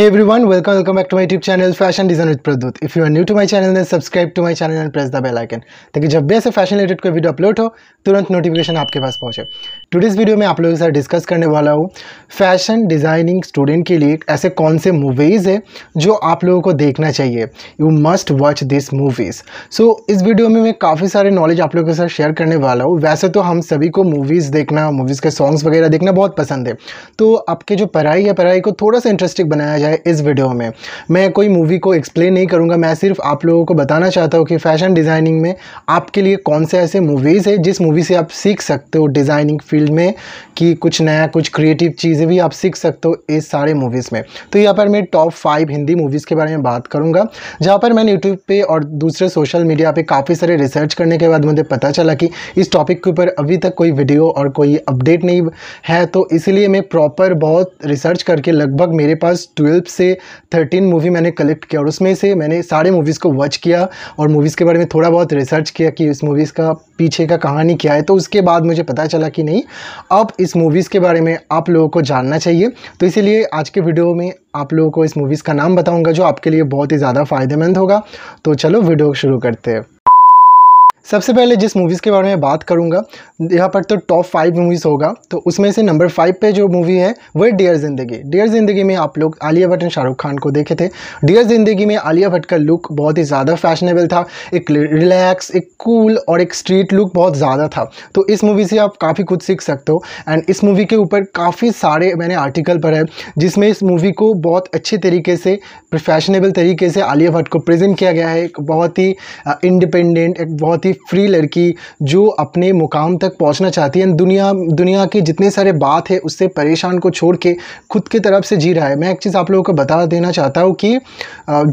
Hey everyone, welcome, welcome back to my YouTube channel Fashion Design with Pradut. If you are new to my channel, then subscribe to my channel and press the bell icon ताकि जब भी ऐसे fashion related कोई video upload हो तुरंत notification आपके पास पहुंचे today's video में आप लोगों के साथ डिस्कस करने वाला हूँ फैशन डिज़ाइनिंग स्टूडेंट के लिए ऐसे कौन से मूवीज़ है जो आप लोगों को देखना चाहिए you must watch this movies so इस वीडियो में मैं काफ़ी सारे नॉलेज आप लोगों के साथ शेयर करने वाला हूँ वैसे तो हम सभी को मूवीज़ देखना मूवीज़ के सॉन्ग्स वगैरह देखना बहुत पसंद है तो आपके जो पढ़ाई है पढ़ाई को थोड़ा सा इंटरेस्टिंग बनाया जाए इस वीडियो में मैं कोई मूवी को एक्सप्लेन नहीं करूँगा मैं सिर्फ आप लोगों को बताना चाहता हूँ कि फ़ैशन डिज़ाइनिंग में आपके लिए कौन से ऐसे मूवीज़ है जिस मूवी से आप सीख सकते हो डिज़ाइनिंग फील्ड फील्ड में कि कुछ नया कुछ क्रिएटिव चीज़ें भी आप सीख सकते हो इस सारे मूवीज़ में तो यहाँ पर मैं टॉप फाइव हिंदी मूवीज़ के बारे में बात करूँगा जहाँ पर मैंने यूट्यूब पर और दूसरे सोशल मीडिया पर काफ़ी सारे रिसर्च करने के बाद मुझे पता चला कि इस टॉपिक के ऊपर अभी तक कोई वीडियो और कोई अपडेट नहीं है तो इसीलिए मैं प्रॉपर बहुत रिसर्च करके लगभग मेरे पास ट्वेल्व से थर्टीन मूवी मैंने कलेक्ट किया और उसमें से मैंने सारे मूवीज़ को वॉच किया और मूवीज़ के बारे में थोड़ा बहुत रिसर्च किया कि इस मूवीज़ का पीछे का कहानी क्या है तो उसके बाद मुझे पता चला कि नहीं अब इस मूवीज़ के बारे में आप लोगों को जानना चाहिए तो इसीलिए आज के वीडियो में आप लोगों को इस मूवीज़ का नाम बताऊँगा जो आपके लिए बहुत ही ज़्यादा फ़ायदेमंद होगा तो चलो वीडियो शुरू करते हैं सबसे पहले जिस मूवीज़ के बारे में बात करूंगा यहाँ पर तो टॉप फाइव मूवीज़ होगा तो उसमें से नंबर फाइव पे जो मूवी है वो है डियर ज़िंदगी डियर ज़िंदगी में आप लोग आलिया भट्ट एंड शाहरुख खान को देखे थे डियर ज़िंदगी में आलिया भट्ट का लुक बहुत ही ज़्यादा फैशनेबल था एक रिलैक्स एक कूल और एक स्ट्रीट लुक बहुत ज़्यादा था तो इस मूवी से आप काफ़ी कुछ सीख सकते हो एंड इस मूवी के ऊपर काफ़ी सारे मैंने आर्टिकल पढ़े जिसमें इस मूवी को बहुत अच्छे तरीके से फैशनेबल तरीके से आलिया भट्ट को प्रजेंट किया गया है एक बहुत ही इंडिपेंडेंट uh, एक बहुत ही ऐसी फ्री लड़की जो अपने मुकाम तक पहुंचना चाहती है दुनिया दुनिया के जितने सारे बात है उससे परेशान को छोड़ के खुद की तरफ से जी रहा है मैं एक चीज़ आप लोगों को बता देना चाहता हूँ कि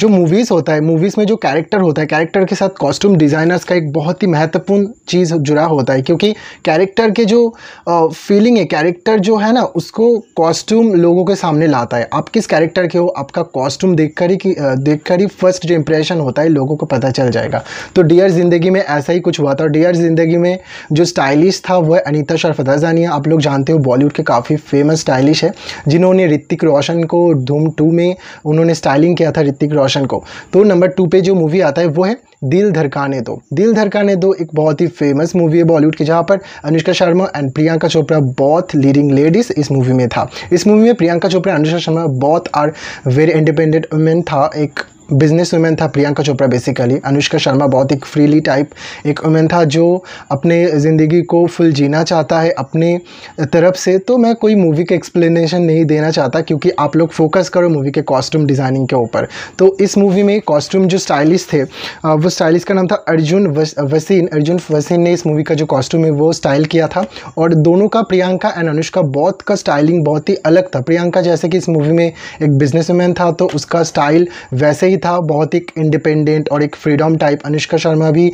जो मूवीज़ होता है मूवीज़ में जो कैरेक्टर होता है कैरेक्टर के साथ कॉस्ट्यूम डिज़ाइनर्स का एक बहुत ही महत्वपूर्ण चीज़ जुड़ा होता है क्योंकि कैरेक्टर के जो फीलिंग है कैरेक्टर जो है ना उसको कॉस्ट्यूम लोगों के सामने लाता है आप किस कैरेक्टर के हो आपका कॉस्ट्यूम देख ही देख ही फर्स्ट जो इंप्रेशन होता है लोगों को पता चल जाएगा तो डियर ज़िंदगी में ऐसे ऐसा ही कुछ हुआ था और डियर ज़िंदगी में जो स्टाइलिश था वह अनिता शरफदा जानिया आप लोग जानते हो बॉलीवुड के काफ़ी फेमस स्टाइलिश है जिन्होंने ऋतिक रोशन को धूम टू में उन्होंने स्टाइलिंग किया था ऋतिक रोशन को तो नंबर टू पे जो मूवी आता है वो है दिल धड़काने दो दिल धड़काने दो एक बहुत ही फेमस मूवी है बॉलीवुड की जहाँ पर अनुष्का शर्मा एंड प्रियंका चोपड़ा बहुत लीडिंग लेडीज़ इस मूवी में था इस मूवी में प्रियंका चोपड़ा अनुष्का शर्मा बहुत आर वेरी इंडिपेंडेंट वुमेन था एक बिजनेस वुमेन था प्रियंका चोपड़ा बेसिकली अनुष्का शर्मा बहुत एक फ्रीली टाइप एक वुमेन था जो अपने ज़िंदगी को फुल जीना चाहता है अपने तरफ से तो मैं कोई मूवी का एक्सप्लेनेशन नहीं देना चाहता क्योंकि आप लोग फोकस करो मूवी के कॉस्ट्यूम डिज़ाइनिंग के ऊपर तो इस मूवी में कॉस्ट्यूम जो स्टाइलिश थे वो स्टाइलिश का नाम था अर्जुन वसीन अर्जुन वसीन ने इस मूवी का जो कॉस्ट्यूम है वो स्टाइल किया था और दोनों का प्रियंका एंड अनुष्का बहुत का स्टाइलिंग बहुत ही अलग था प्रियंका जैसे कि इस मूवी में एक बिजनेस था तो उसका स्टाइल वैसे ही भी था बहुत एक इंडिपेंडेंट और एक फ्रीडम टाइप अनुष्का शर्मा भी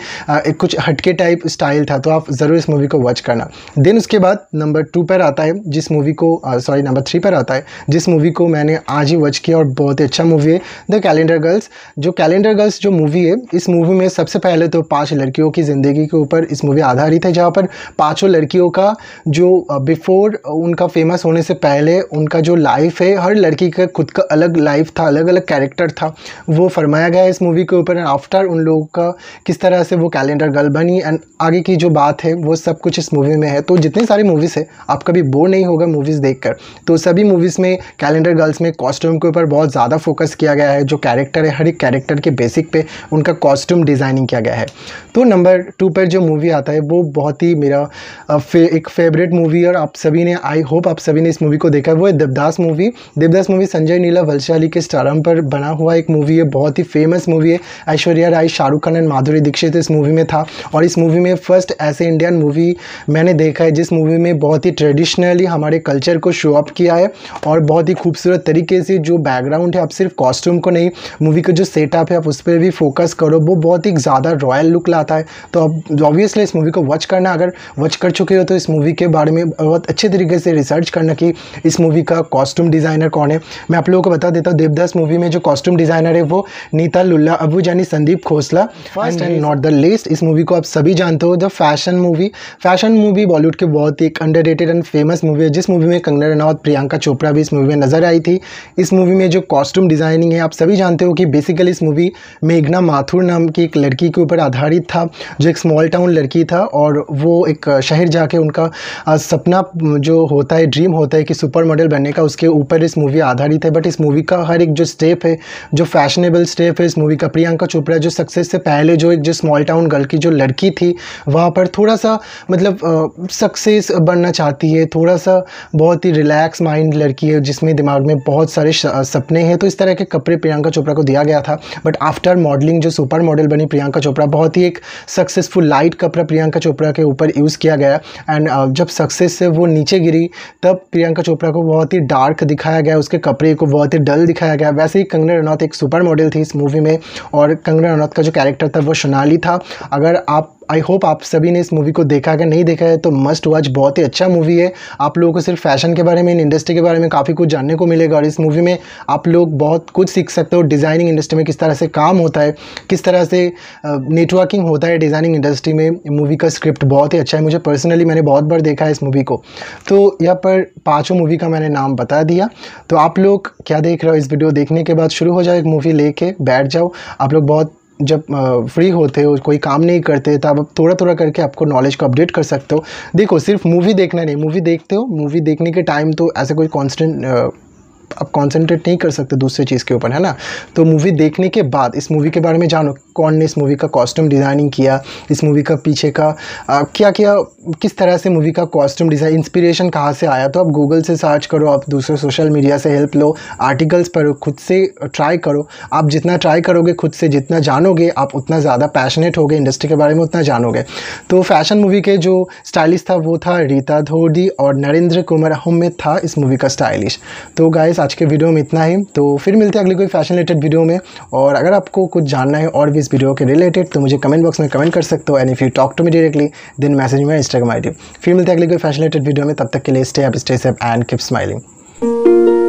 एक कुछ हटके टाइप स्टाइल था तो आप ज़रूर इस मूवी को वॉच करना देन उसके बाद नंबर टू पर आता है जिस मूवी को सॉरी नंबर थ्री पर आता है जिस मूवी को मैंने आज ही वॉच किया और बहुत ही अच्छा मूवी है द कैलेंडर गर्ल्स जो कैलेंडर गर्ल्स जो मूवी है इस मूवी में सबसे पहले तो पाँच लड़कियों की ज़िंदगी के ऊपर इस मूवी आधारित है जहाँ पर पाँचों लड़कियों का जो बिफोर उनका फेमस होने से पहले उनका जो लाइफ है हर लड़की का खुद का अलग लाइफ था अलग अलग कैरेक्टर था वो फरमाया गया है इस मूवी के ऊपर एंड आफ्टर उन लोगों का किस तरह से वो कैलेंडर गर्ल बनी एंड आगे की जो बात है वो सब कुछ इस मूवी में है तो जितने सारे मूवीज़ है आप कभी बोर नहीं होगा मूवीज़ देख तो सभी मूवीज़ में कैलेंडर गर्ल्स में कॉस्ट्यूम के ऊपर बहुत ज़्यादा फोकस किया गया है जो कैरेक्टर है हर एक कैरेक्टर के बेसिक पे उनका कॉस्ट्यूम डिज़ाइनिंग किया गया है तो नंबर टू पर जो मूवी आता है वो बहुत ही मेरा फे, एक फेवरेट मूवी और आप सभी ने आई होप आप सभी ने इस मूवी को देखा है वो है देवदास मूवी देवदास मूवी संजय नीला वलशाली के स्टारम पर बना हुआ एक मूवी ये बहुत ही फेमस मूवी है ऐश्वर्या राय शाहरुख खान एंड माधुरी दीक्षित इस मूवी में था और इस मूवी में फर्स्ट ऐसे इंडियन मूवी मैंने देखा है जिस मूवी में बहुत ही ट्रेडिशनली हमारे कल्चर को शो अप किया है और बहुत ही खूबसूरत तरीके से जो बैकग्राउंड है आप सिर्फ कॉस्ट्यूम को नहीं मूवी का जो सेटअप है आप उस पर भी फोकस करो वो बहुत ही ज़्यादा रॉयल लुक लाता है तो अब ऑब्वियसली इस मूवी को वॉच करना अगर वॉच कर चुके हो तो इस मूवी के बारे में बहुत अच्छे तरीके से रिसर्च करना कि इस मूवी का कॉस्ट्यूम डिज़ाइनर कौन है मैं आप लोगों को बता देता हूँ देवदास मूवी में जो कॉस्ट्यूम डिज़ाइनर है वो Nita Lulla Abu Jani Sandeep Khosla first and not the least इस मूवी को आप सभी जानते हो the fashion movie fashion movie Bollywood की बहुत ही एक अंडर एंड फेमस मूवी है जिस मूवी में कंगना रनावत प्रियंका चोपड़ा भी इस मूवी में नजर आई थी इस मूवी में जो कॉस्ट्यूम डिज़ाइनिंग है आप सभी जानते हो कि बेसिकली इस मूवी मेघना माथुर नाम की एक लड़की के ऊपर आधारित था जो एक स्मॉल टाउन लड़की था और वो एक शहर जाके उनका सपना जो होता है ड्रीम होता है कि सुपर मॉडल बनने का उसके ऊपर इस मूवी आधारित है बट इस मूवी का हर एक जो स्टेप है जो फैशन फैशनेबल स्टेप है इस मूवी का प्रियंका चोपड़ा जो सक्सेस से पहले जो एक जो स्मॉल टाउन गर्ल की जो लड़की थी वहाँ पर थोड़ा सा मतलब सक्सेस बनना चाहती है थोड़ा सा बहुत ही रिलैक्स माइंड लड़की है जिसमें दिमाग में बहुत सारे सपने हैं तो इस तरह के कपड़े प्रियंका चोपड़ा को दिया गया था बट आफ्टर मॉडलिंग जो सुपर मॉडल बनी प्रियंका चोपड़ा बहुत ही एक सक्सेसफुल लाइट कपड़ा प्रियंका चोपड़ा के ऊपर यूज़ किया गया एंड जब सक्सेस से वो नीचे गिरी तब प्रियंका चोपड़ा को बहुत ही डार्क दिखाया गया उसके कपड़े को बहुत ही डल दिखाया गया वैसे ही कंगना रनौत एक सुपर मॉडल थी इस मूवी में और कंगना रनौत का जो कैरेक्टर था वो सोनाली था अगर आप आई होप आप सभी ने इस मूवी को देखा अगर नहीं देखा है तो मस्ट वॉच बहुत ही अच्छा मूवी है आप लोगों को सिर्फ फैशन के बारे में इन इंडस्ट्री के बारे में काफ़ी कुछ जानने को मिलेगा और इस मूवी में आप लोग बहुत कुछ सीख सकते हो डिज़ाइनिंग इंडस्ट्री में किस तरह से काम होता है किस तरह से नेटवर्किंग होता है डिज़ाइनिंग इंडस्ट्री में मूवी का स्क्रिप्ट बहुत ही अच्छा है मुझे पर्सनली मैंने बहुत बार देखा है इस मूवी को तो यहाँ पर पाँचों मूवी का मैंने नाम बता दिया तो आप लोग क्या देख रहे हो इस वीडियो देखने के बाद शुरू हो जाओ एक मूवी लेके बैठ जाओ आप लोग बहुत जब फ्री होते हो कोई काम नहीं करते तो आप थोड़ा थोड़ा करके आपको नॉलेज को अपडेट कर सकते हो देखो सिर्फ मूवी देखना नहीं मूवी देखते हो मूवी देखने के टाइम तो ऐसे कोई कॉन्स्टेंट आप कॉन्सेंट्रेट नहीं कर सकते दूसरे चीज़ के ऊपर है ना तो मूवी देखने के बाद इस मूवी के बारे में जानो कौन ने इस मूवी का कॉस्ट्यूम डिज़ाइनिंग किया इस मूवी का पीछे का आ, क्या क्या किस तरह से मूवी का कॉस्ट्यूम डिज़ाइन इंस्पिरेशन कहाँ से आया तो आप गूगल से सर्च करो आप दूसरे सोशल मीडिया से हेल्प लो आर्टिकल्स पढ़ो खुद से ट्राई करो आप जितना ट्राई करोगे खुद से जितना जानोगे आप उतना ज़्यादा पैशनेट होगे इंडस्ट्री के बारे में उतना जानोगे तो फैशन मूवी के जो स्टाइलिश था वो था रीता धोडी और नरेंद्र कुमार हम था इस मूवी का स्टाइलिश तो गाइस आज के वीडियो में इतना ही तो फिर मिलते हैं अगली कोई फैशन रिलेटेड वीडियो में और अगर आपको कुछ जानना है और भी इस वीडियो के रिलेटेड तो मुझे कमेंट बॉक्स में कमेंट कर सकते हो and if you talk to me directly then message में इंस्टाग्राम आई फिर मिलते हैं अगली कोई फैशन रिलेटेड वीडियो में तब तक के लिए stay up stay safe and keep smiling